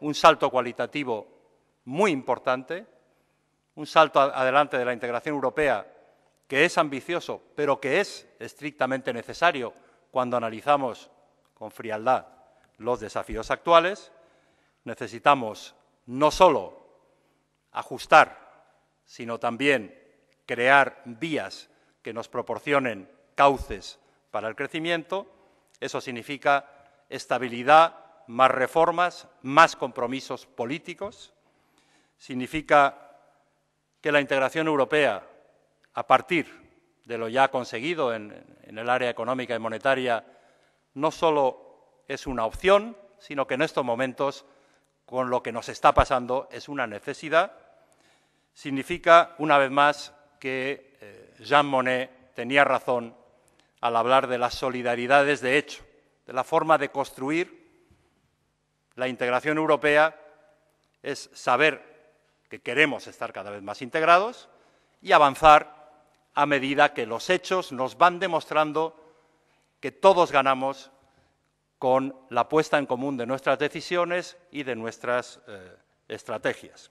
un salto cualitativo muy importante, un salto adelante de la integración europea que es ambicioso, pero que es estrictamente necesario cuando analizamos con frialdad los desafíos actuales. Necesitamos no solo ajustar, sino también crear vías que nos proporcionen cauces para el crecimiento. Eso significa estabilidad más reformas, más compromisos políticos. Significa que la integración europea, a partir de lo ya conseguido en, el área económica y monetaria, no solo es una opción, sino que en estos momentos, con lo que nos está pasando, es una necesidad. Significa, una vez más, que eh, Jean Monnet tenía razón al hablar de las solidaridades de hecho, de la forma de construir la integración europea es saber que queremos estar cada vez más integrados y avanzar a medida que los hechos nos van demostrando que todos ganamos con la puesta en común de nuestras decisiones y de nuestras eh, estrategias.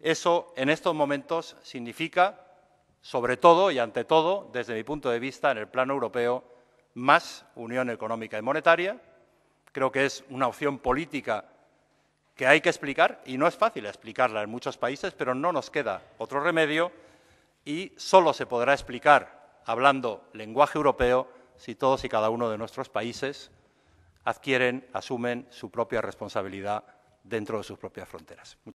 Eso en estos momentos significa, sobre todo y ante todo, desde mi punto de vista, en el plano europeo, más unión económica y monetaria, Creo que es una opción política que hay que explicar y no es fácil explicarla en muchos países, pero no nos queda otro remedio y solo se podrá explicar hablando lenguaje europeo si todos y cada uno de nuestros países adquieren, asumen su propia responsabilidad dentro de sus propias fronteras.